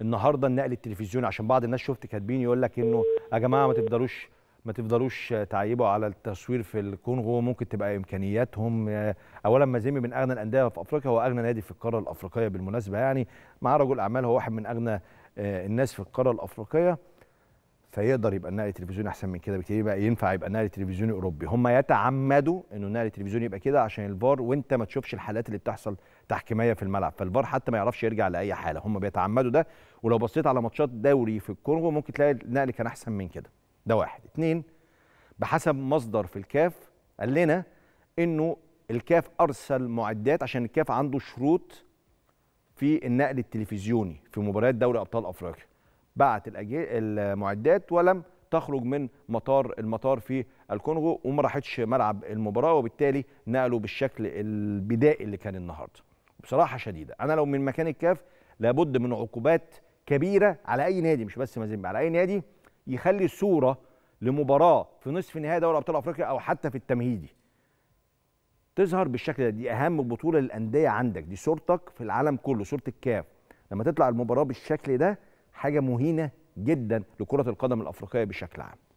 النهارده النقل التلفزيوني عشان بعض الناس شفت كاتبين يقول لك انه يا جماعه ما تقدروش ما تفضلوش تعيبوا على التصوير في الكونغو ممكن تبقى امكانياتهم اولا مازيمبي من اغنى الانديه في افريقيا هو اغنى نادي في القاره الافريقيه بالمناسبه يعني مع رجل اعمال هو واحد من اغنى آه، الناس في القاره الافريقيه فيقدر يبقى النقل التلفزيوني احسن من كده بكتير يبقى ينفع يبقى النقل التلفزيوني اوروبي هم يتعمدوا انه النقل التلفزيوني يبقى كده عشان الفار وانت ما تشوفش الحالات اللي بتحصل تحكيميه في الملعب فالفار حتى ما يعرفش يرجع لاي حاله هم بيتعمدوا ده ولو بصيت على ماتشات دوري في الكونغو ممكن تلاقي النقل كان احسن من كده ده واحد اتنين بحسب مصدر في الكاف قال لنا انه الكاف ارسل معدات عشان الكاف عنده شروط في النقل التلفزيوني في مباريات دوري ابطال افريقيا بعت المعدات ولم تخرج من مطار المطار في الكونغو وما راحتش ملعب المباراه وبالتالي نقلوا بالشكل البدائي اللي كان النهارده بصراحه شديده انا لو من مكان الكاف لابد من عقوبات كبيره على اي نادي مش بس مازيمبي على اي نادي يخلي صوره لمباراه في نصف نهائي دوري ابطال افريقيا او حتى في التمهيدي تظهر بالشكل ده دي اهم بطوله للانديه عندك دي صورتك في العالم كله صوره الكاف لما تطلع المباراه بالشكل ده حاجه مهينه جدا لكره القدم الافريقيه بشكل عام